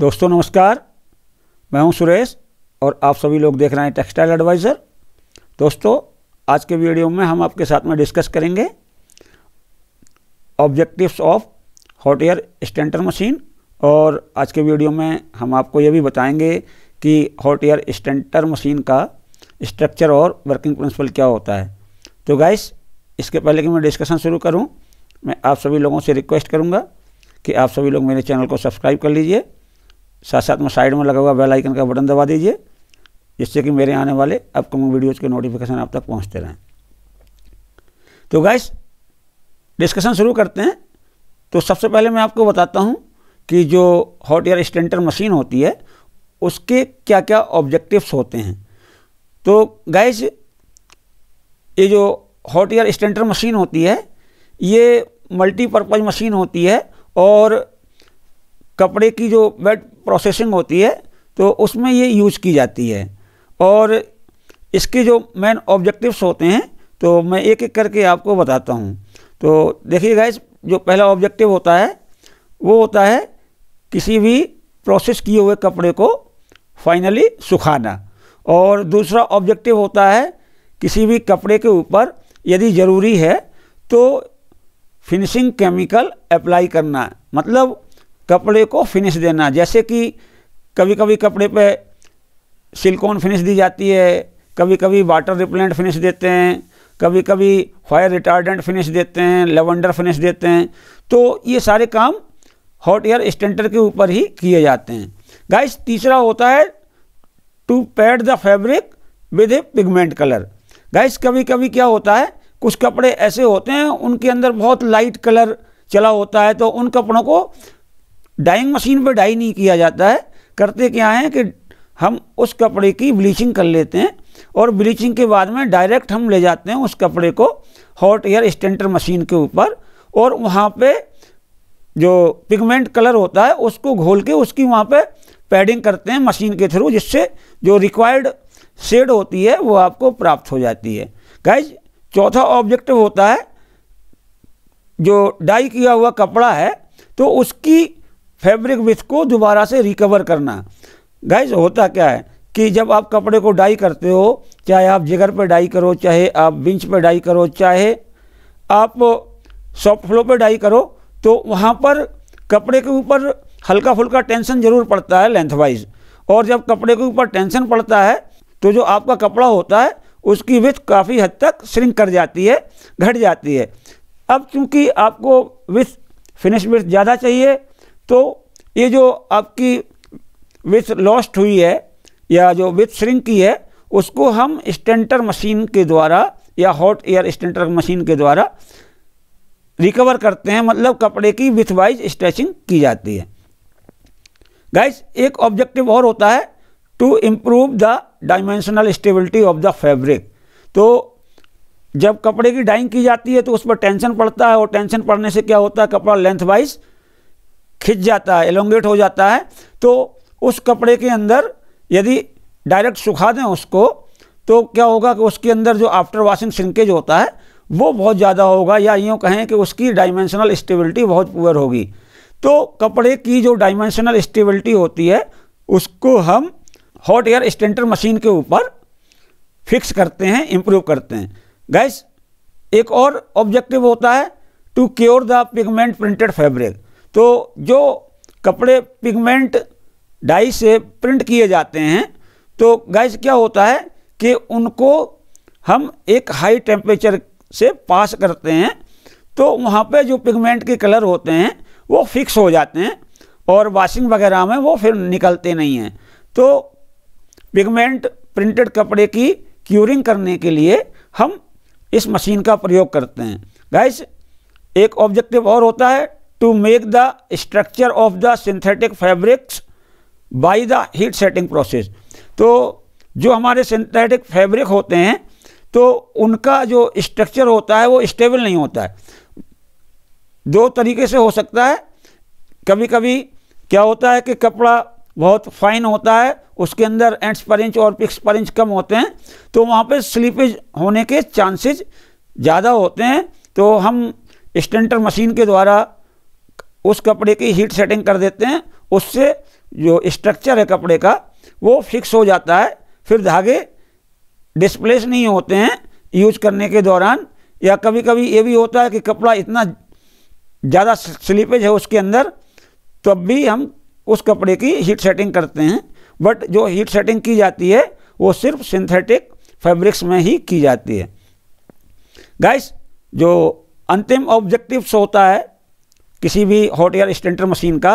दोस्तों नमस्कार मैं हूं सुरेश और आप सभी लोग देख रहे हैं टेक्सटाइल एडवाइज़र दोस्तों आज के वीडियो में हम आपके साथ में डिस्कस करेंगे objectives of hot air stenter machine और आज के वीडियो में हम आपको ये भी बताएंगे कि हॉट एयर स्टेंटर मशीन का स्ट्रक्चर और वर्किंग प्रिंसिपल क्या होता है तो गाइस इसके पहले कि मैं डिस्कशन शुरू करूँ मैं आप सभी लोगों से रिक्वेस्ट करूँगा कि आप सभी लोग मेरे चैनल को सब्सक्राइब कर लीजिए साथ साथ में साइड में लगा हुआ बेल आइकन का बटन दबा दीजिए जिससे कि मेरे आने वाले अपकमिंग वीडियोज़ के नोटिफिकेशन आप तक पहुँचते रहें तो गाइस डिस्कशन शुरू करते हैं तो सबसे पहले मैं आपको बताता हूँ कि जो हॉट एयर स्टेंटर मशीन होती है उसके क्या क्या ऑब्जेक्टिव्स होते हैं तो गैस ये जो हॉट एयर स्टेंटर मशीन होती है ये मल्टीपर्पज़ मशीन होती है और कपड़े की जो बेड प्रोसेसिंग होती है तो उसमें ये यूज की जाती है और इसके जो मेन ऑब्जेक्टिव्स होते हैं तो मैं एक एक करके आपको बताता हूँ तो देखिएगा इस जो पहला ऑब्जेक्टिव होता है वो होता है किसी भी प्रोसेस किए हुए कपड़े को फाइनली सुखाना और दूसरा ऑब्जेक्टिव होता है किसी भी कपड़े के ऊपर यदि ज़रूरी है तो फिनिशिंग केमिकल अप्लाई करना मतलब कपड़े को फिनिश देना जैसे कि कभी कभी कपड़े पे सिलिकॉन फिनिश दी जाती है कभी कभी वाटर रिपेलेंट फिनिश देते हैं कभी कभी फायर रिटार्डेंट फिनिश देते हैं लेवेंडर फिनिश देते हैं तो ये सारे काम हॉट एयर स्टेंटर के ऊपर ही किए जाते हैं गाइस तीसरा होता है to pad the fabric with a pigment colour guys कभी कभी क्या होता है कुछ कपड़े ऐसे होते हैं उनके अंदर बहुत लाइट कलर चला होता है तो उन कपड़ों को डाइंग मशीन पर डाई नहीं किया जाता है करते क्या है कि हम उस कपड़े की ब्लीचिंग कर लेते हैं और ब्लीचिंग के बाद में डायरेक्ट हम ले जाते हैं उस कपड़े को हॉट एयर स्टेंटर मशीन के ऊपर और वहाँ पे जो पिगमेंट कलर होता है उसको घोल के उसकी वहाँ पे पैडिंग करते हैं मशीन के थ्रू जिससे जो रिक्वायर्ड शेड होती है वो आपको प्राप्त हो जाती है गैज चौथा ऑब्जेक्टिव होता है जो डाई किया हुआ कपड़ा है तो उसकी फैब्रिक विथ को दोबारा से रिकवर करना गाइज होता क्या है कि जब आप कपड़े को डाई करते हो चाहे आप जिगर पर डाई करो चाहे आप बिंच पर डाई करो चाहे आप सॉफ्ट फ्लो पर डाई करो तो वहाँ पर कपड़े के ऊपर हल्का फुल्का टेंशन ज़रूर पड़ता है लेंथ वाइज और जब कपड़े के ऊपर टेंशन पड़ता है तो जो आपका कपड़ा होता है उसकी विथ काफ़ी हद तक श्रिंक कर जाती है घट जाती है अब चूँकि आपको विथ फिनिश विथ ज़्यादा चाहिए तो ये जो आपकी विथ लॉस्ट हुई है या जो विथ श्रिंक की है उसको हम स्टेंटर मशीन के द्वारा या हॉट एयर स्टेंटर मशीन के द्वारा रिकवर करते हैं मतलब कपड़े की विथ वाइज स्ट्रेचिंग की जाती है गाइस एक ऑब्जेक्टिव और होता है to improve the dimensional stability of the fabric तो जब कपड़े की डाइंग की जाती है तो उस पर टेंशन पड़ता है और टेंशन पड़ने से क्या होता है कपड़ा लेंथ वाइज खिंच जाता है एलोंगेट हो जाता है तो उस कपड़े के अंदर यदि डायरेक्ट सुखा दें उसको तो क्या होगा कि उसके अंदर जो आफ्टर वॉशिंग सिंकेज होता है वो बहुत ज़्यादा होगा या यूँ कहें कि उसकी डायमेंशनल स्टेबिलिटी बहुत पुअर होगी तो कपड़े की जो डायमेंशनल स्टेबिलिटी होती है उसको हम हॉट एयर स्टेंटर मशीन के ऊपर फिक्स करते हैं इम्प्रूव करते हैं गैस एक और ऑब्जेक्टिव होता है to cure the pigment printed fabric तो जो कपड़े पिगमेंट डाई से प्रिंट किए जाते हैं तो गैस क्या होता है कि उनको हम एक हाई टेम्परेचर से पास करते हैं तो वहाँ पे जो पिगमेंट के कलर होते हैं वो फिक्स हो जाते हैं और वाशिंग वगैरह में वो फिर निकलते नहीं हैं तो पिगमेंट प्रिंटेड कपड़े की क्यूरिंग करने के लिए हम इस मशीन का प्रयोग करते हैं गैस एक ऑब्जेक्टिव और होता है to make the structure of the synthetic fabrics by the heat setting process तो जो हमारे सिंथेटिक फैब्रिक होते हैं तो उनका जो स्ट्रक्चर होता है वो स्टेबल नहीं होता है दो तरीके से हो सकता है कभी कभी क्या होता है कि कपड़ा बहुत फाइन होता है उसके अंदर एंड्स पर इंच और पिक्स पर इंच कम होते हैं तो वहाँ पे स्लीपेज होने के चांसेस ज़्यादा होते हैं तो हम स्टेंटर मशीन के द्वारा उस कपड़े की हीट सेटिंग कर देते हैं उससे जो स्ट्रक्चर है कपड़े का वो फिक्स हो जाता है फिर धागे डिस्प्लेस नहीं होते हैं यूज करने के दौरान या कभी कभी ये भी होता है कि कपड़ा इतना ज़्यादा स्लीपेज है उसके अंदर तब भी हम उस कपड़े की हीट सेटिंग करते हैं बट जो हीट सेटिंग की जाती है वो सिर्फ सिंथेटिक फैब्रिक्स में ही की जाती है गाइस जो अंतिम ऑब्जेक्टिव्स होता है किसी भी हॉट एयर स्टेंटर मशीन का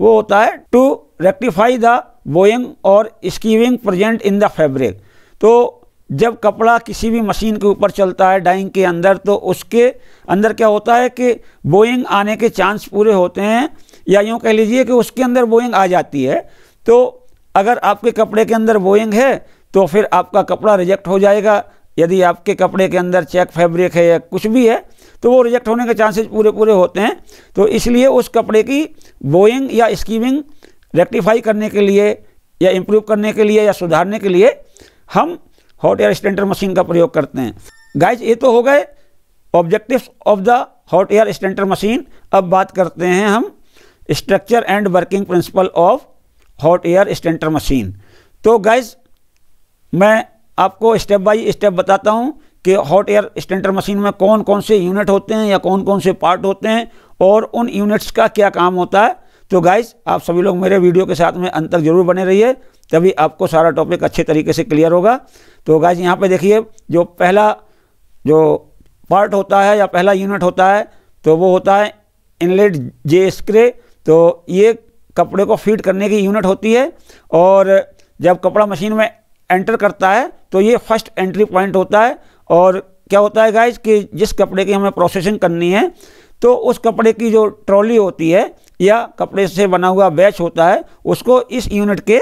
वो होता है टू रेक्टिफाई द बोइंग और skewing present in the fabric तो जब कपड़ा किसी भी मशीन के ऊपर चलता है डाइंग के अंदर तो उसके अंदर क्या होता है कि बोइंग आने के चांस पूरे होते हैं या यूँ कह लीजिए कि उसके अंदर बोइंग आ जाती है तो अगर आपके कपड़े के अंदर बोइंग है तो फिर आपका कपड़ा रिजेक्ट हो जाएगा यदि आपके कपड़े के अंदर चेक फैब्रिक है या कुछ भी है तो वो रिजेक्ट होने के चांसेस पूरे पूरे होते हैं तो इसलिए उस कपड़े की बोइंग या स्कीमिंग रेक्टिफाई करने के लिए या इम्प्रूव करने के लिए या सुधारने के लिए हम हॉट एयर स्टेंडर मशीन का प्रयोग करते हैं गाइज ये तो हो गए objective of the hot air stenter machine अब बात करते हैं हम structure and working principle of hot air stenter machine तो गाइज मैं आपको स्टेप बाय स्टेप बताता हूँ कि हॉट एयर स्टेंटर मशीन में कौन कौन से यूनिट होते हैं या कौन कौन से पार्ट होते हैं और उन यूनिट्स का क्या काम होता है तो गाइस आप सभी लोग मेरे वीडियो के साथ में अंत तक जरूर बने रहिए तभी आपको सारा टॉपिक अच्छे तरीके से क्लियर होगा तो गाइस यहाँ पे देखिए जो पहला जो पार्ट होता है या पहला यूनिट होता है तो वो होता है इनलेट जे स्क्रे तो ये कपड़े को फिट करने की यूनिट होती है और जब कपड़ा मशीन में एंटर करता है तो ये फर्स्ट एंट्री पॉइंट होता है और क्या होता है गाइज कि जिस कपड़े की हमें प्रोसेसिंग करनी है तो उस कपड़े की जो ट्रॉली होती है या कपड़े से बना हुआ बैच होता है उसको इस यूनिट के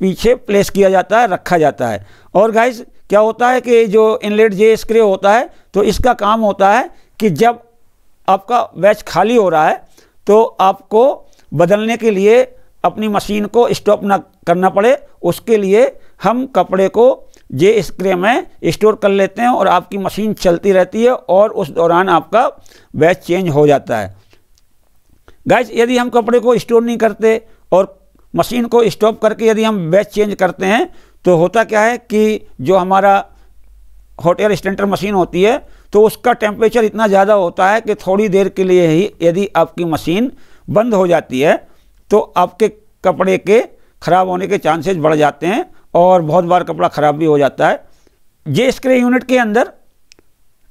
पीछे प्लेस किया जाता है रखा जाता है और गाइज क्या होता है कि जो इनलेट जे स्क्रे होता है तो इसका काम होता है कि जब आपका बैच खाली हो रहा है तो आपको बदलने के लिए अपनी मशीन को स्टॉप ना करना पड़े उसके लिए हम कपड़े को जे स्क्रे में स्टोर कर लेते हैं और आपकी मशीन चलती रहती है और उस दौरान आपका बैच चेंज हो जाता है गैस यदि हम कपड़े को स्टोर नहीं करते और मशीन को स्टॉप करके यदि हम बैच चेंज करते हैं तो होता क्या है कि जो हमारा होटल एयर स्टेंटर मशीन होती है तो उसका टेम्परेचर इतना ज़्यादा होता है कि थोड़ी देर के लिए ही यदि आपकी मशीन बंद हो जाती है तो आपके कपड़े के ख़राब होने के चांसेस बढ़ जाते हैं और बहुत बार कपड़ा ख़राब भी हो जाता है जे स्क्रे यूनिट के अंदर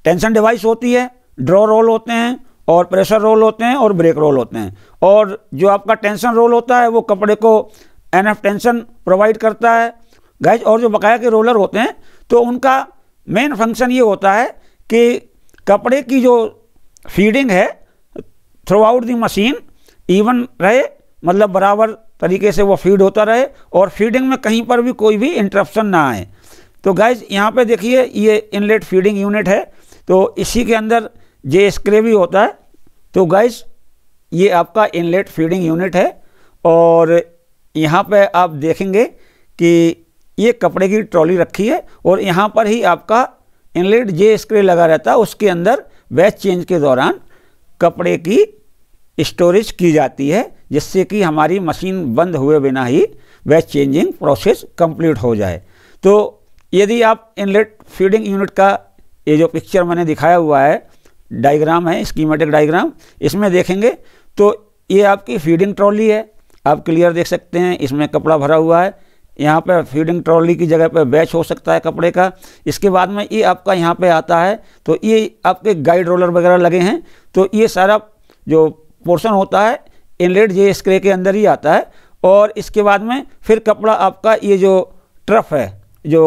टेंशन डिवाइस होती है ड्रॉ रोल होते हैं और प्रेशर रोल होते हैं और ब्रेक रोल होते हैं और जो आपका टेंशन रोल होता है वो कपड़े को एन टेंशन प्रोवाइड करता है गैज और जो बकाया के रोलर होते हैं तो उनका मेन फंक्शन ये होता है कि कपड़े की जो फीडिंग है throughout the machine even रहे मतलब बराबर तरीके से वो फीड होता रहे और फीडिंग में कहीं पर भी कोई भी इंटरप्शन ना आए तो गाइज़ यहाँ पे देखिए ये इनलेट फीडिंग यूनिट है तो इसी के अंदर जे स्क्रे भी होता है तो गाइज़ ये आपका इनलेट फीडिंग यूनिट है और यहाँ पे आप देखेंगे कि ये कपड़े की ट्रॉली रखी है और यहाँ पर ही आपका इनलेट जे स्क्रे लगा रहता है उसके अंदर बैच चेंज के दौरान कपड़े की स्टोरेज की जाती है जिससे कि हमारी मशीन बंद हुए बिना ही वह चेंजिंग प्रोसेस कंप्लीट हो जाए तो यदि आप इनलेट फीडिंग यूनिट का ये जो पिक्चर मैंने दिखाया हुआ है डायग्राम है स्कीमेटिक डायग्राम इसमें देखेंगे तो ये आपकी फीडिंग ट्रॉली है आप क्लियर देख सकते हैं इसमें कपड़ा भरा हुआ है यहाँ पर फीडिंग ट्रॉली की जगह पर बैच हो सकता है कपड़े का इसके बाद में ये आपका यहाँ पे आता है तो ये आपके गाइड रोलर वगैरह लगे हैं तो ये सारा जो पोर्शन होता है इनलेट ये स्क्रे के अंदर ही आता है और इसके बाद में फिर कपड़ा आपका ये जो ट्रफ है जो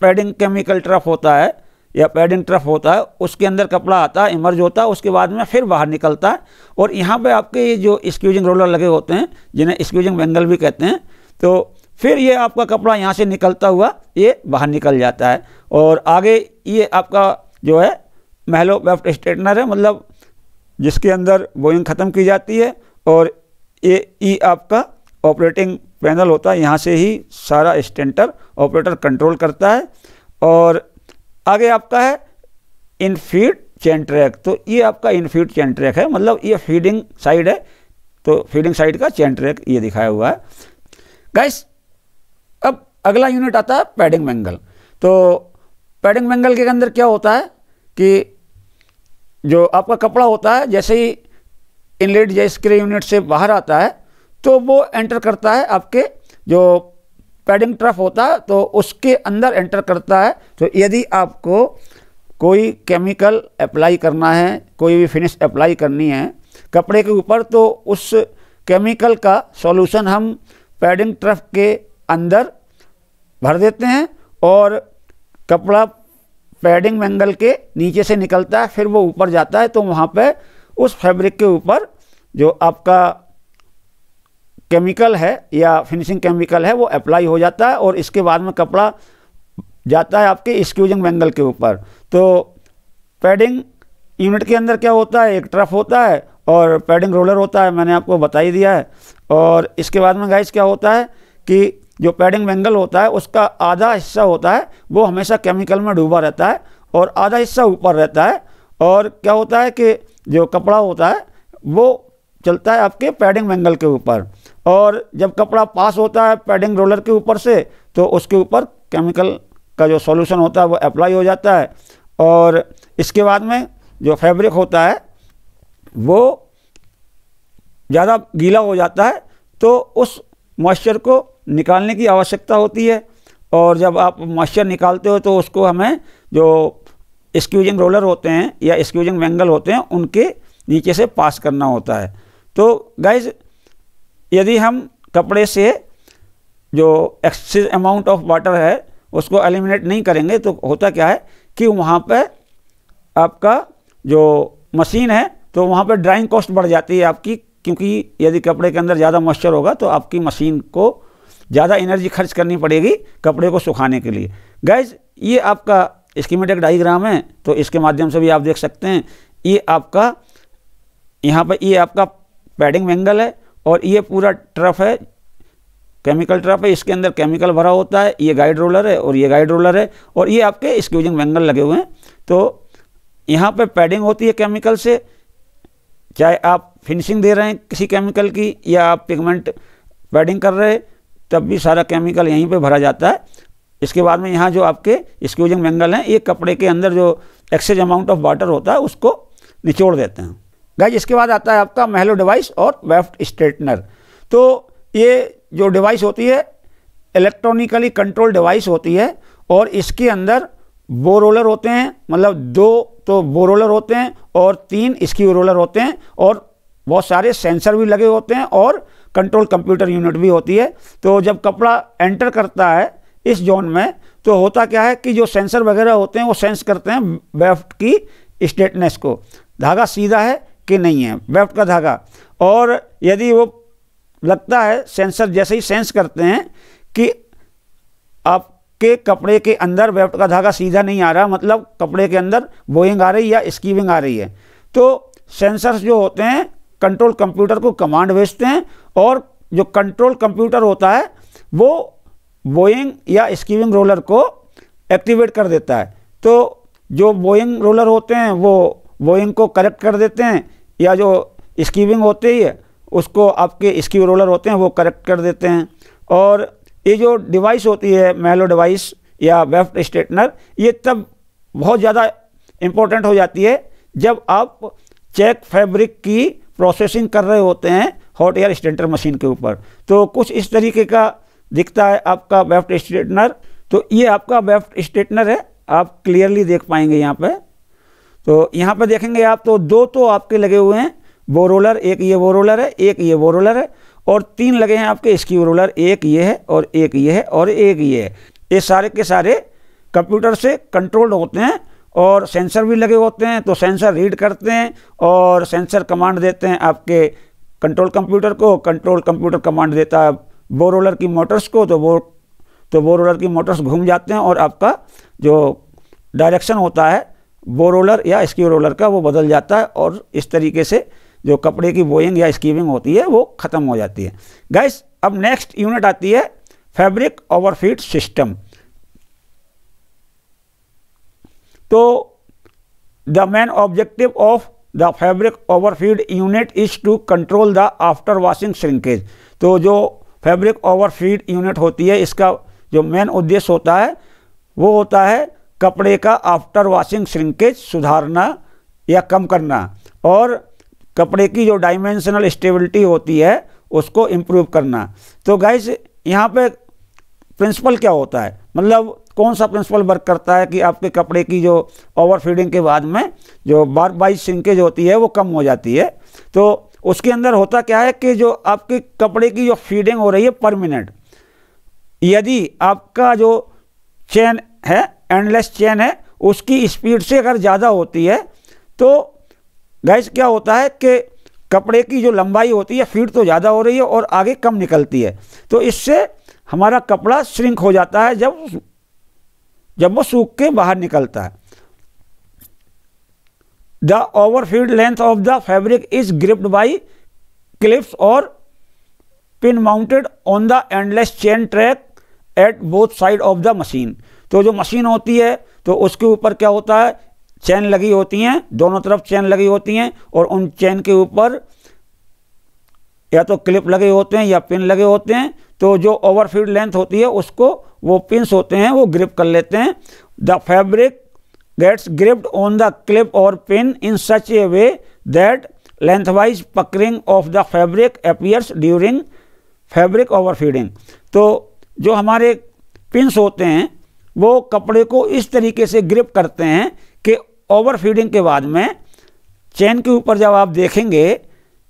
पैडिंग केमिकल ट्रफ होता है या पैडिंग ट्रफ होता है उसके अंदर कपड़ा आता है इमर्ज होता है उसके बाद में फिर बाहर निकलता है और यहाँ पे आपके ये जो स्क्यूजिंग रोलर लगे होते हैं जिन्हें स्क्यूजिंग बेंगल भी कहते हैं तो फिर ये आपका कपड़ा यहाँ से निकलता हुआ ये बाहर निकल जाता है और आगे ये आपका जो है महलो वेफ्ट स्ट्रेटनर है मतलब जिसके अंदर बोइंग ख़त्म की जाती है और ये ई आपका ऑपरेटिंग पैनल होता है यहाँ से ही सारा स्टेंटर ऑपरेटर कंट्रोल करता है और आगे आपका है इन फीड चैन ट्रैक तो ये आपका इन फीड चैन ट्रैक है मतलब ये फीडिंग साइड है तो फीडिंग साइड का चैन ट्रैक ये दिखाया हुआ है गाइस अब अगला यूनिट आता है पैडिंग मैंगल तो पैडिंग मैंगल के अंदर क्या होता है कि जो आपका कपड़ा होता है जैसे ही इनलेट या स्क्रे यूनिट से बाहर आता है तो वो एंटर करता है आपके जो पैडिंग ट्रफ होता है तो उसके अंदर एंटर करता है तो यदि आपको कोई केमिकल अप्लाई करना है कोई भी फिनिश अप्लाई करनी है कपड़े के ऊपर तो उस केमिकल का सॉल्यूशन हम पैडिंग ट्रफ के अंदर भर देते हैं और कपड़ा पैडिंग एंगल के नीचे से निकलता है फिर वो ऊपर जाता है तो वहाँ पर उस फैब्रिक के ऊपर जो आपका केमिकल है या फिनिशिंग केमिकल है वो अप्लाई हो जाता है और इसके बाद में कपड़ा जाता है आपके स्क्यूजिंग बैंगल के ऊपर तो पैडिंग यूनिट के अंदर क्या होता है एक ट्रफ होता है और पैडिंग रोलर होता है मैंने आपको बता ही दिया है और इसके बाद में गाइस क्या होता है कि जो पैडिंग बैंगल होता है उसका आधा हिस्सा होता है वो हमेशा केमिकल में डूबा रहता है और आधा हिस्सा ऊपर रहता है और क्या होता है कि जो कपड़ा होता है वो चलता है आपके पैडिंग मैंगल के ऊपर और जब कपड़ा पास होता है पैडिंग रोलर के ऊपर से तो उसके ऊपर केमिकल का जो सॉल्यूशन होता है वो अप्लाई हो जाता है और इसके बाद में जो फैब्रिक होता है वो ज़्यादा गीला हो जाता है तो उस मॉइस्चर को निकालने की आवश्यकता होती है और जब आप मॉइस्चर निकालते हो तो उसको हमें जो स्क्यूजिंग रोलर होते हैं या स्क्यूजिंग वेंगल होते हैं उनके नीचे से पास करना होता है तो गाइज यदि हम कपड़े से जो एक्सेस अमाउंट ऑफ वाटर है उसको एलिमिनेट नहीं करेंगे तो होता क्या है कि वहाँ पर आपका जो मशीन है तो वहाँ पर ड्राइंग कॉस्ट बढ़ जाती है आपकी क्योंकि यदि कपड़े के अंदर ज़्यादा मॉइस्चर होगा तो आपकी मशीन को ज़्यादा एनर्जी खर्च करनी पड़ेगी कपड़े को सुखाने के लिए गैज ये आपका स्कीमेटिक डाइग्राम है तो इसके माध्यम से भी आप देख सकते हैं ये आपका यहाँ पर ये आपका पैडिंग एंगल है और ये पूरा ट्रफ है केमिकल ट्रफ है इसके अंदर केमिकल भरा होता है ये गाइड रोलर है और ये गाइड रोलर है और ये आपके स्क्यूजिंग वेंगल लगे हुए हैं तो यहाँ पर पैडिंग होती है केमिकल से चाहे आप फिनिशिंग दे रहे हैं किसी केमिकल की या आप पिगमेंट पैडिंग कर रहे हैं तब भी सारा केमिकल यहीं पे भरा जाता है इसके बाद में यहाँ जो आपके स्क्यूजिंग मैंगल हैं ये कपड़े के अंदर जो एक्सेज अमाउंट ऑफ वाटर होता है उसको निचोड़ देते हैं गाइज इसके बाद आता है आपका महलो डिवाइस और वेफ्ट स्ट्रेटनर तो ये जो डिवाइस होती है इलेक्ट्रॉनिकली कंट्रोल डिवाइस होती है और इसके अंदर बो रोलर होते हैं मतलब दो तो बो रोलर होते हैं और तीन स्क्यू रोलर होते हैं और बहुत सारे सेंसर भी लगे होते हैं और कंट्रोल कंप्यूटर यूनिट भी होती है तो जब कपड़ा एंटर करता है इस जोन में तो होता क्या है कि जो सेंसर वगैरह होते हैं वो सेंस करते हैं वेफ्ट की स्ट्रेटनेस को धागा सीधा है कि नहीं है वेफ्ट का धागा और यदि वो लगता है सेंसर जैसे ही सेंस करते हैं कि आपके कपड़े के अंदर वेफ्ट का धागा सीधा नहीं आ रहा मतलब कपड़े के अंदर बोइंग आ रही या स्कीविंग आ रही है तो सेंसर्स जो होते हैं कंट्रोल कंप्यूटर को कमांड भेजते हैं और जो कंट्रोल कंप्यूटर होता है वो बोइंग या स्कीविंग रोलर को एक्टिवेट कर देता है तो जो बोइंग रोलर होते हैं वो बोइंग को करेक्ट कर देते हैं या जो स्कीविंग होती है उसको आपके स्कीव रोलर होते हैं वो करेक्ट कर देते हैं और ये जो डिवाइस होती है मेलो डिवाइस या वेफ्ट स्ट्रेटनर ये तब बहुत ज़्यादा इम्पोर्टेंट हो जाती है जब आप चेक फैब्रिक की प्रोसेसिंग कर रहे होते हैं हॉट एयर स्टेंटर मशीन के ऊपर तो कुछ इस तरीके का दिखता है आपका वेफ्ट स्ट्रेटनर तो ये आपका वेफ्ट स्ट्रेटनर है आप क्लियरली देख पाएंगे यहाँ पे तो यहाँ पे देखेंगे आप तो दो तो आपके लगे हुए हैं वो रोलर एक ये वो रोलर है एक ये वो रोलर है और तीन लगे हैं आपके स्क्यू रोलर एक ये है और एक ये है और एक ये है ये सारे के सारे कंप्यूटर से कंट्रोल्ड होते हैं और सेंसर भी लगे होते हैं तो सेंसर रीड करते हैं और सेंसर कमांड देते हैं आपके कंट्रोल कंप्यूटर को कंट्रोल कंप्यूटर कमांड देता है बोरोलर रोलर की मोटर्स को तो वो तो बोरोलर रोलर की मोटर्स घूम जाते हैं और आपका जो डायरेक्शन होता है बोरोलर रोलर या स्की रोलर का वो बदल जाता है और इस तरीके से जो कपड़े की बोइंग या स्कीविंग होती है वो ख़त्म हो जाती है गैस अब नेक्स्ट यूनिट आती है फैब्रिक ओवरफिट सिस्टम तो the main objective of the fabric overfeed unit is to control the after washing shrinkage तो जो फैब्रिक ओवर फीड यूनिट होती है इसका जो मेन उद्देश्य होता है वो होता है कपड़े का आफ्टर वॉशिंग श्रिंकेज सुधारना या कम करना और कपड़े की जो डायमेंशनल स्टेबिलिटी होती है उसको इम्प्रूव करना तो गाइस यहाँ पे प्रिंसिपल क्या होता है मतलब कौन सा प्रिंसिपल वर्क करता है कि आपके कपड़े की जो ओवर फीडिंग के बाद में जो बार बाई श्रिंकेज होती है वो कम हो जाती है तो उसके अंदर होता क्या है कि जो आपके कपड़े की जो फीडिंग हो रही है परमिनेंट यदि आपका जो चेन है एंडलेस चेन है उसकी स्पीड से अगर ज़्यादा होती है तो गैस क्या होता है कि कपड़े की जो लंबाई होती है फीड तो ज़्यादा हो रही है और आगे कम निकलती है तो इससे हमारा कपड़ा श्रिंक हो जाता है जब जब वो सूख के बाहर निकलता है over overfilled length of the fabric is gripped by clips और pin mounted on the endless chain track at both side of the machine तो जो मशीन होती है तो उसके ऊपर क्या होता है चैन लगी होती हैं दोनों तरफ चैन लगी होती हैं और उन चैन के ऊपर या तो क्लिप लगे होते हैं या पिन लगे होते हैं तो जो ओवरफीड लेंथ होती है उसको वो पिन्स होते हैं वो ग्रिप कर लेते हैं the fabric gets gets on the clip और pin in such a way that lengthwise puckering of the fabric appears during fabric over feeding तो जो हमारे पिंस होते हैं वो कपड़े को इस तरीके से ग्रिप करते हैं कि ओवर फीडिंग के बाद में चैन के ऊपर जब आप देखेंगे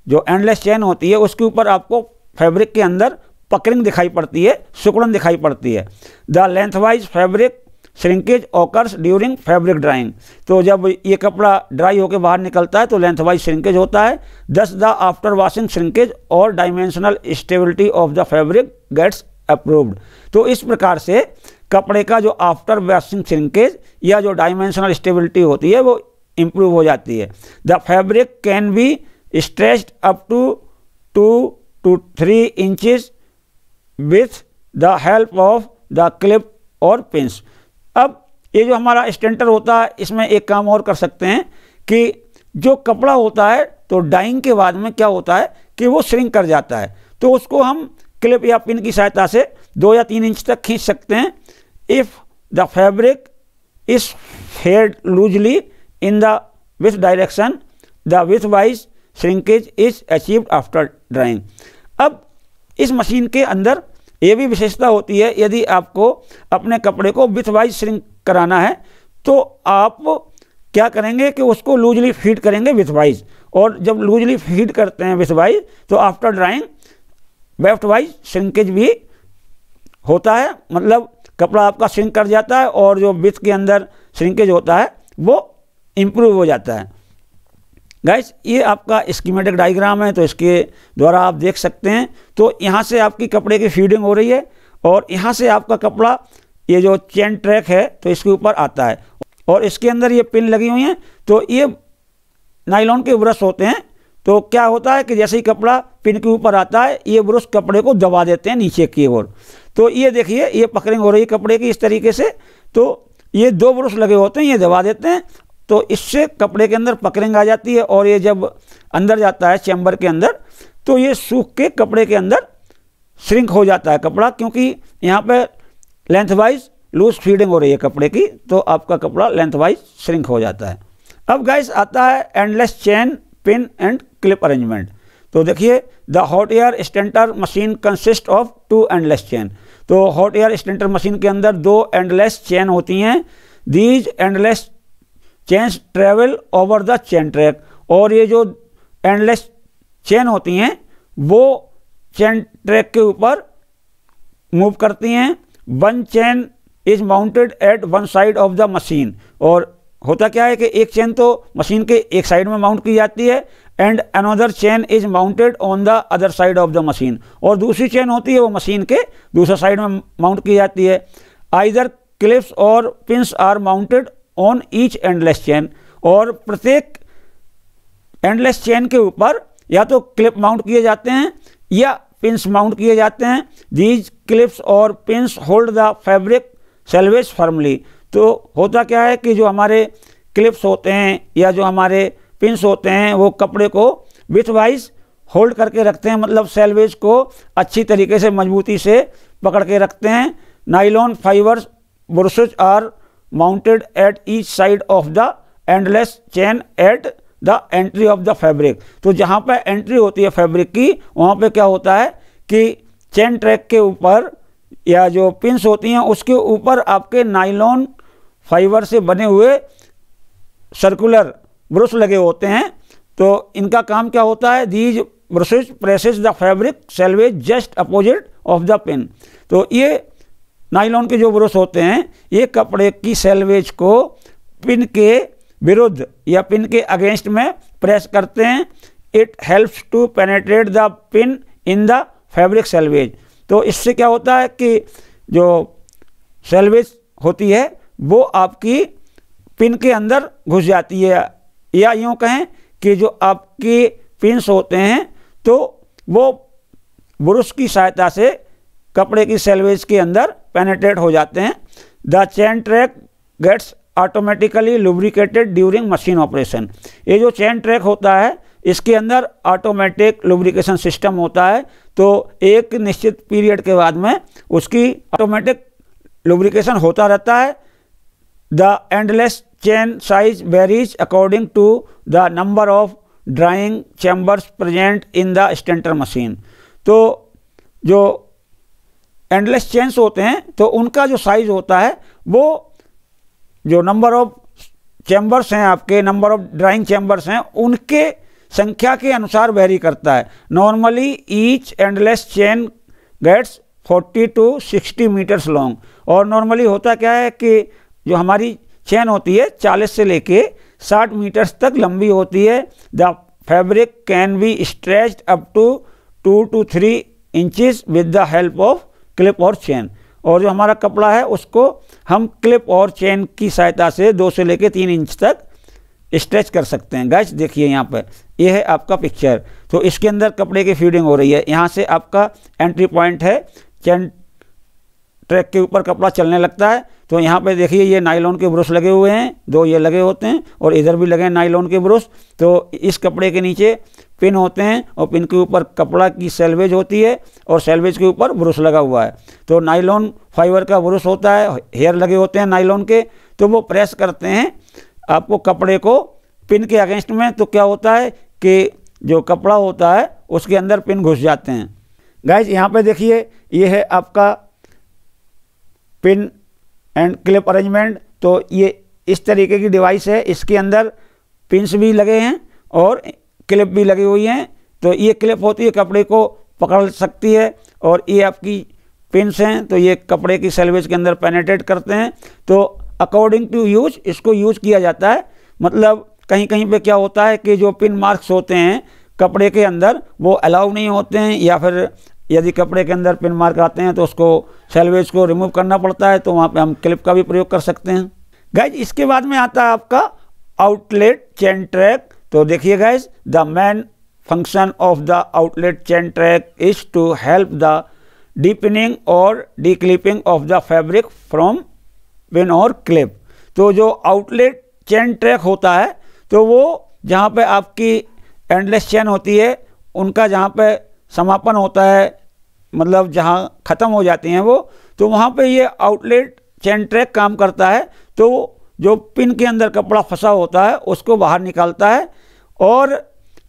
जो एंडलेस चैन होती है उसके ऊपर आपको फैब्रिक के अंदर पकरिंग दिखाई पड़ती है सुकड़न दिखाई पड़ती है the lengthwise fabric shrinkage occurs during fabric drying तो जब ये कपड़ा ड्राई होकर बाहर निकलता है तो लेंथ वाइज श्रिंकेज होता है thus the after washing shrinkage और dimensional stability of the fabric gets approved तो इस प्रकार से कपड़े का जो आफ्टर वॉशिंग श्रिंकेज या जो डायमेंशनल स्टेबिलिटी होती है वो इम्प्रूव हो जाती है the fabric can be stretch up to two to three inches with the help of the clip और पिंस अब ये जो हमारा स्टेंटर होता है इसमें एक काम और कर सकते हैं कि जो कपड़ा होता है तो डाइंग के बाद में क्या होता है कि वो श्रिंक कर जाता है तो उसको हम क्लिप या पिन की सहायता से दो या तीन इंच तक खींच सकते हैं if the fabric is held loosely in the width direction the width wise shrinkage is achieved after drying अब इस मशीन के अंदर ये भी विशेषता होती है यदि आपको अपने कपड़े को विथ वाइज श्रिंक कराना है तो आप क्या करेंगे कि उसको लूजली फीड करेंगे विथ वाइज और जब लूजली फीड करते हैं विथ वाइज तो after drying weft wise shrinkage भी होता है मतलब कपड़ा आपका श्रिंक कर जाता है और जो विथ के अंदर श्रिंकेज होता है वो इम्प्रूव हो जाता है गाइस ये आपका स्कीमेटिक डाइग्राम है तो इसके द्वारा आप देख सकते हैं तो यहाँ से आपकी कपड़े की फीडिंग हो रही है और यहाँ से आपका कपड़ा ये जो चेन ट्रैक है तो इसके ऊपर आता है और इसके अंदर ये पिन लगी हुई हैं तो ये नाइलॉन के ब्रश होते हैं तो क्या होता है कि जैसे ही कपड़ा पिन के ऊपर आता है ये ब्रश कपड़े को दबा देते हैं नीचे की ओर तो ये देखिए ये पकड़िंग हो रही है कपड़े की इस तरीके से तो ये दो ब्रश लगे होते हैं ये दबा देते हैं तो इससे कपड़े के अंदर पकड़िंग आ जाती है और ये जब अंदर जाता है चैम्बर के अंदर तो ये सूख के कपड़े के अंदर श्रिंक हो जाता है कपड़ा क्योंकि यहाँ पर लेंथ वाइज लूज फीडिंग हो रही है कपड़े की तो आपका कपड़ा लेंथ वाइज श्रिंक हो जाता है अब गाइस आता है endless chain pin and clip arrangement तो देखिए the hot air stenter machine consist of two endless chain तो हॉट एयर स्टेंटर मशीन के अंदर दो एंडलेस चेन होती हैं these endless chains travel over the chain track और ये जो एंडलेस चेन होती हैं वो चेन ट्रैक के ऊपर मूव करती हैं one chain is mounted at one side of the machine और होता क्या है कि एक चेन तो मशीन के एक साइड में माउंट की जाती है and another chain is mounted on the other side of the machine और दूसरी चेन होती है वो मशीन के दूसरा साइड में माउंट की जाती है आइदर क्लिप्स और pins are mounted on each endless chain और प्रत्येक एंडलेस चेन के ऊपर या तो क्लिप माउंट किए जाते हैं या पिंस माउंट किए जाते हैं दीज क्लिप्स और pins hold the fabric selvage firmly तो होता क्या है कि जो हमारे क्लिप्स होते हैं या जो हमारे पिंस होते हैं वो कपड़े को विथ वाइज होल्ड करके रखते हैं मतलब सेल्वेज को अच्छी तरीके से मजबूती से पकड़ के रखते हैं nylon fibres brushes are mounted at each side of the endless chain at the entry of the fabric तो जहाँ पर एंट्री होती है फैब्रिक की वहाँ पे क्या होता है कि चेन ट्रैक के ऊपर या जो पिंस होती हैं उसके ऊपर आपके नाइलॉन फाइबर से बने हुए सर्कुलर ब्रश लगे होते हैं तो इनका काम क्या होता है these brushes presses the fabric selvage just opposite of the pin तो ये नाइलॉन के जो ब्रश होते हैं ये कपड़े की सेलवेज को पिन के विरुद्ध या पिन के अगेंस्ट में प्रेस करते हैं it helps to penetrate the pin in the fabric selvage तो इससे क्या होता है कि जो सेलवेज होती है वो आपकी पिन के अंदर घुस जाती है या यूँ कहें कि जो आपके पिनस होते हैं तो वो ब्रश की सहायता से कपड़े की सेलवेज के अंदर पेनेट्रेट हो जाते हैं the chain track gets automatically lubricated during machine operation ये जो चैन ट्रैक होता है इसके अंदर ऑटोमेटिक लुब्रिकेशन सिस्टम होता है तो एक निश्चित पीरियड के बाद में उसकी ऑटोमेटिक लुब्रिकेशन होता रहता है the endless chain size varies according to the number of drying chambers present in the stenter machine तो जो एंडलेस चेंस होते हैं तो उनका जो साइज होता है वो जो नंबर ऑफ चैम्बर्स हैं आपके नंबर ऑफ ड्राइंग चैम्बर्स हैं उनके संख्या के अनुसार वेरी करता है normally each endless chain gets 40 to 60 metres long और नॉर्मली होता क्या है कि जो हमारी चेन होती है 40 से लेके 60 मीटर्स तक लंबी होती है the fabric can be stretched up to two to three inches with the help of clip और चेन और जो हमारा कपड़ा है उसको हम क्लिप और चेन की सहायता से दो से लेकर तीन इंच तक स्ट्रेच कर सकते हैं गैस देखिए यहाँ पर यह है आपका पिक्चर तो इसके अंदर कपड़े की फीडिंग हो रही है यहाँ से आपका एंट्री पॉइंट है चैन ट्रैक के ऊपर कपड़ा चलने लगता है तो यहाँ पे देखिए ये नाइलॉन के ब्रश लगे हुए हैं दो ये लगे होते हैं और इधर भी लगे हैं नाइलॉन के ब्रश तो इस कपड़े के नीचे पिन होते हैं और पिन के ऊपर कपड़ा की सेलवेज होती है और सेलवेज के ऊपर ब्रुश लगा हुआ है तो नाइलॉन फाइबर का ब्रुश होता है हेयर लगे होते हैं नाइलॉन के तो वो प्रेस करते हैं आपको कपड़े को पिन के अगेंस्ट में तो क्या होता है कि जो कपड़ा होता है उसके अंदर पिन घुस जाते हैं गाइज यहाँ पे देखिए ये है आपका पिन एंड क्लिप अरेंजमेंट तो ये इस तरीके की डिवाइस है इसके अंदर पिंस भी लगे हैं और क्लिप भी लगी हुई हैं तो ये क्लिप होती है कपड़े को पकड़ सकती है और ये आपकी पिंस हैं तो ये कपड़े की सेलवेज के अंदर पेनेटेट करते हैं तो अकॉर्डिंग टू यूज इसको यूज किया जाता है मतलब कहीं कहीं पे क्या होता है कि जो पिन मार्क्स होते हैं कपड़े के अंदर वो अलाउ नहीं होते हैं या फिर यदि कपड़े के अंदर पिन मार्क आते हैं तो उसको सेलवेज को रिमूव करना पड़ता है तो वहाँ पे हम क्लिप का भी प्रयोग कर सकते हैं गाइज इसके बाद में आता है आपका आउटलेट चेन ट्रैक तो देखिए guys the main function of the outlet chain track is to help the depinning और declipping of the fabric from pin और क्लिप तो जो आउटलेट चेन ट्रैक होता है तो वो जहाँ पे आपकी एंडलेस चेन होती है उनका जहाँ पे समापन होता है मतलब जहाँ ख़त्म हो जाती हैं वो तो वहाँ पे ये आउटलेट चेन ट्रैक काम करता है तो जो पिन के अंदर कपड़ा फंसा होता है उसको बाहर निकालता है और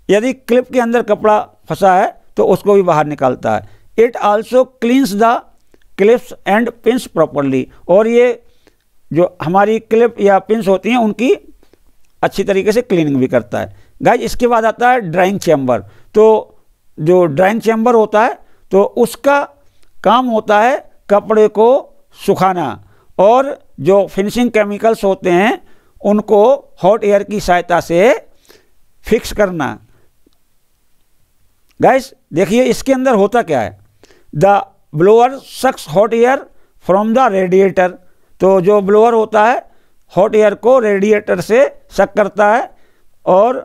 यदि क्लिप के अंदर कपड़ा फंसा है तो उसको भी बाहर निकालता है it also cleans the clips and pins properly और ये जो हमारी क्लिप या पिंस होती हैं उनकी अच्छी तरीके से क्लीनिंग भी करता है गाइज इसके बाद आता है ड्राइंग चैम्बर तो जो ड्राइंग चैम्बर होता है तो उसका काम होता है कपड़े को सुखाना और जो फिनिशिंग केमिकल्स होते हैं उनको हॉट एयर की सहायता से फिक्स करना गैस देखिए इसके अंदर होता क्या है the blower sucks hot air from the radiator तो जो ब्लोअर होता है हॉट एयर को रेडिएटर से सक करता है और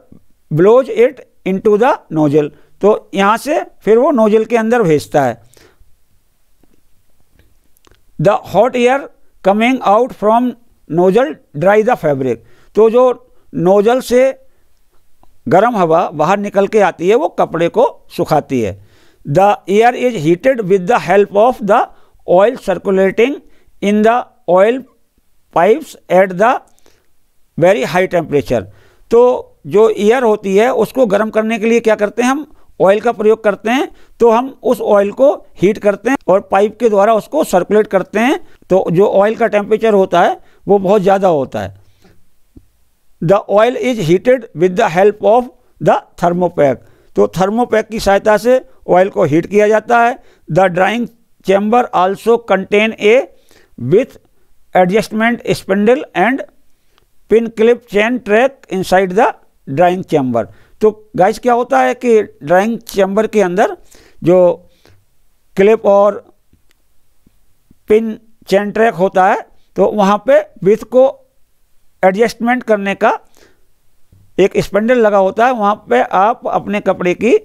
blows it into the nozzle तो यहाँ से फिर वो नोजल के अंदर भेजता है the hot air coming out from nozzle dry the fabric तो जो नोजल से गर्म हवा बाहर निकल के आती है वो कपड़े को सुखाती है the air is heated with the help of the oil circulating in the oil pipes at the very high temperature तो जो एयर होती है उसको गर्म करने के लिए क्या करते हैं हम ऑयल का प्रयोग करते हैं तो हम उस ऑयल को हीट करते हैं और पाइप के द्वारा उसको सर्कुलेट करते हैं तो जो ऑयल का टेम्परेचर होता है वो बहुत ज़्यादा होता है the oil is heated with the help of the thermopack तो थर्मोपैक की सहायता से ऑयल को हीट किया जाता है the drying chamber also contain a width adjustment spindle and pin clip chain track inside the drying chamber तो guys क्या होता है कि ड्राइंग चैम्बर के अंदर जो क्लिप और पिन चैन ट्रैक होता है तो वहाँ पे विथ को एडजस्टमेंट करने का एक स्पेंडल लगा होता है वहाँ पे आप अपने कपड़े की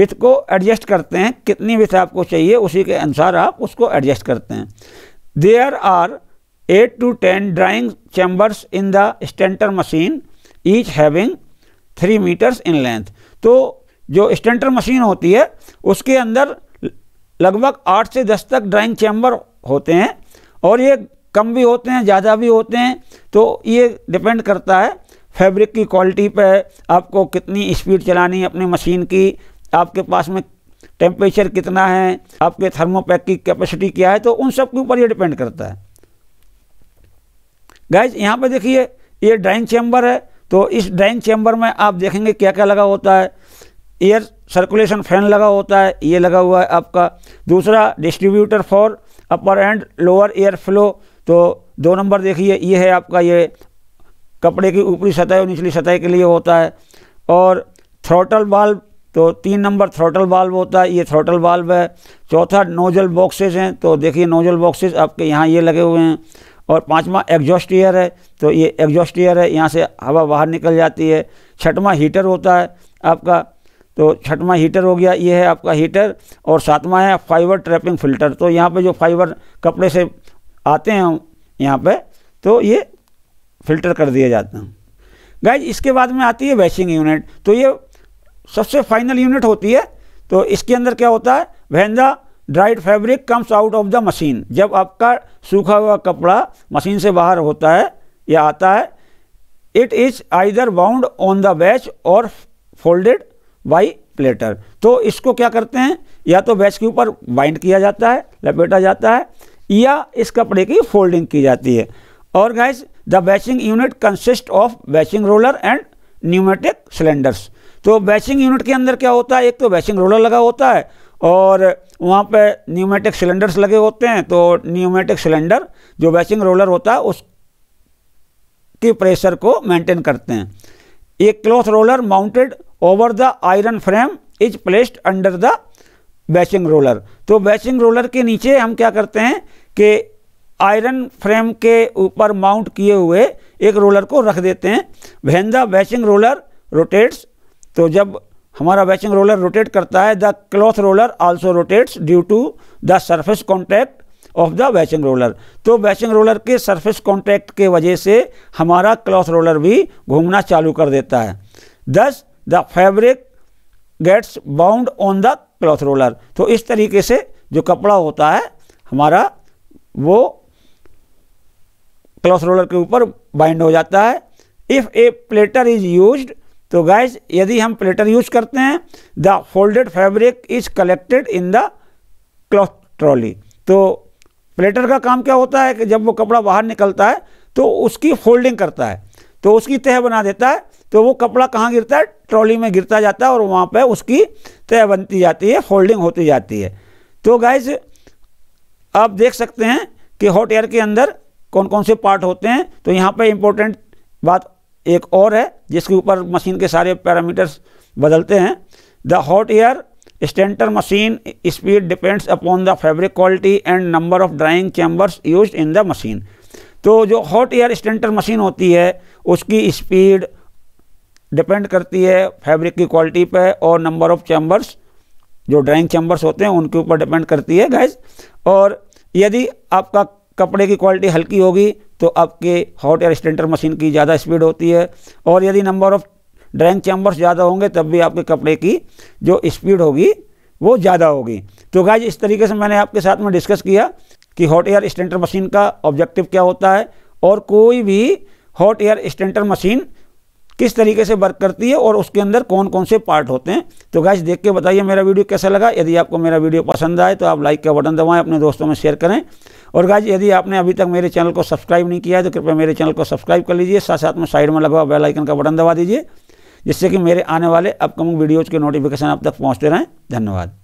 विथ को एडजस्ट करते हैं कितनी विथ आपको चाहिए उसी के अनुसार आप उसको एडजस्ट करते हैं there are eight to ten drying chambers in the stenter machine each having three metres in length तो जो स्टेंटर मशीन होती है उसके अंदर लगभग आठ से दस तक ड्राइंग चैम्बर होते हैं और ये कम भी होते हैं ज़्यादा भी होते हैं तो ये डिपेंड करता है फैब्रिक की क्वालिटी पे आपको कितनी स्पीड चलानी है अपनी मशीन की आपके पास में टेम्परेचर कितना है आपके थर्मोपैक की कैपेसिटी क्या है तो उन सब के ऊपर ये डिपेंड करता है गैस यहाँ पर देखिए ये ड्राइंग चैम्बर है तो इस ड्राइंग चैम्बर में आप देखेंगे क्या क्या लगा होता है एयर सर्कुलेशन फैन लगा होता है ये लगा हुआ है आपका दूसरा distributor for upper and lower air flow तो दो नंबर देखिए ये है आपका ये कपड़े की ऊपरी सतह और निचली सतह के लिए होता है और थ्रोटल बाल्ब तो तीन नंबर थ्रोटल बाल्ब होता है ये थ्रोटल बाल्ब है चौथा नोजल बॉक्सेस हैं तो देखिए नोजल बॉक्सेस आपके यहाँ ये लगे हुए हैं और पांचवा एग्जॉस्ट है तो ये एग्जॉस्ट है यहाँ से हवा बाहर निकल जाती है छठवा हीटर होता है आपका तो छठवा हीटर हो गया ये है आपका हीटर और सातवां है फाइबर ट्रैपिंग फ़िल्टर तो यहाँ पर जो फाइबर कपड़े से आते हैं हम यहाँ पर तो ये फिल्टर कर दिया जाता है गाइज इसके बाद में आती है वैशिंग यूनिट तो ये सबसे फाइनल यूनिट होती है तो इसके अंदर क्या होता है when the dried fabric comes out of the machine जब आपका सूखा हुआ कपड़ा मशीन से बाहर होता है या आता है it is either bound on the batch और फोल्डेड बाई प्लेटर तो इसको क्या करते हैं या तो बैच के ऊपर बाइंड किया जाता है लपेटा जाता है या इस कपड़े की फोल्डिंग की जाती है और guys the batching unit consist of batching roller and pneumatic cylinders तो बैचिंग यूनिट के अंदर क्या होता है एक तो बैचिंग रोलर लगा होता है और वहाँ पे न्यूमेटिक सिलेंडर्स लगे होते हैं तो न्यूमेटिक सिलेंडर जो बैचिंग रोलर होता है उस की प्रेशर को मेंटेन करते हैं एक cloth roller mounted over the iron frame is placed under the washing roller तो वैशिंग रोलर के नीचे हम क्या करते हैं कि आयरन फ्रेम के ऊपर माउंट किए हुए एक रोलर को रख देते हैं भेंदा द वैशिंग रोलर रोटेट्स तो जब हमारा वैशिंग रोलर रोटेट करता है the cloth roller also rotates due to the surface contact of the washing roller तो वैशिंग रोलर के सर्फेस कॉन्टैक्ट के वजह से हमारा क्लॉथ रोलर भी घूमना चालू कर देता है thus the fabric gets bound on the cloth roller तो इस तरीके से जो कपड़ा होता है हमारा वो क्लॉथ रोलर के ऊपर बाइंड हो जाता है if a plaiter is use तो गैस यदि हम प्लेटर यूज करते हैं the folded fabric is collected in the cloth trolley तो प्लेटर का काम क्या होता है कि जब वो कपड़ा बाहर निकलता है तो उसकी फोल्डिंग करता है तो उसकी तह बना देता है तो वो कपड़ा कहाँ गिरता है ट्रॉली में गिरता जाता है और वहाँ पर उसकी तय बनती जाती है फोल्डिंग होती जाती है तो गाइज आप देख सकते हैं कि हॉट एयर के अंदर कौन कौन से पार्ट होते हैं तो यहाँ पर इम्पोर्टेंट बात एक और है जिसके ऊपर मशीन के सारे पैरामीटर्स बदलते हैं the hot air stenter machine speed depends upon the fabric quality and number of drying chambers use in the machine तो जो हॉट एयर स्टेंटर मशीन होती है उसकी स्पीड डिपेंड करती है फैब्रिक की क्वालिटी पे और नंबर ऑफ चैम्बर्स जो ड्राइंग चैम्बर्स होते हैं उनके ऊपर डिपेंड करती है गैस और यदि आपका कपड़े की क्वालिटी हल्की होगी तो आपके हॉट एयर स्टेंटर मशीन की ज़्यादा स्पीड होती है और यदि नंबर ऑफ ड्राइंग चैम्बर्स ज़्यादा होंगे तब भी आपके कपड़े की जो स्पीड होगी वो ज़्यादा होगी तो गैज इस तरीके से मैंने आपके साथ में डिस्कस किया कि हॉट एयर स्टेंटर मशीन का ऑब्जेक्टिव क्या होता है और कोई भी हॉट एयर स्टेंटर मशीन किस तरीके से वर्क करती है और उसके अंदर कौन कौन से पार्ट होते हैं तो गैस देख के बताइए मेरा वीडियो कैसा लगा यदि आपको मेरा वीडियो पसंद आए तो आप लाइक का बटन दबाएं अपने दोस्तों में शेयर करें और गैज यदि आपने अभी तक मेरे चैनल को सब्सक्राइब नहीं किया है तो कृपया मेरे चैनल को सब्सक्राइब कर लीजिए साथ साथ में साइड में लगा बेल आइकन का बटन दबा दीजिए जिससे कि मेरे आने वाले अपकमिंग वीडियोज़ के नोटिफिकेशन आप तक पहुँचते रहें धन्यवाद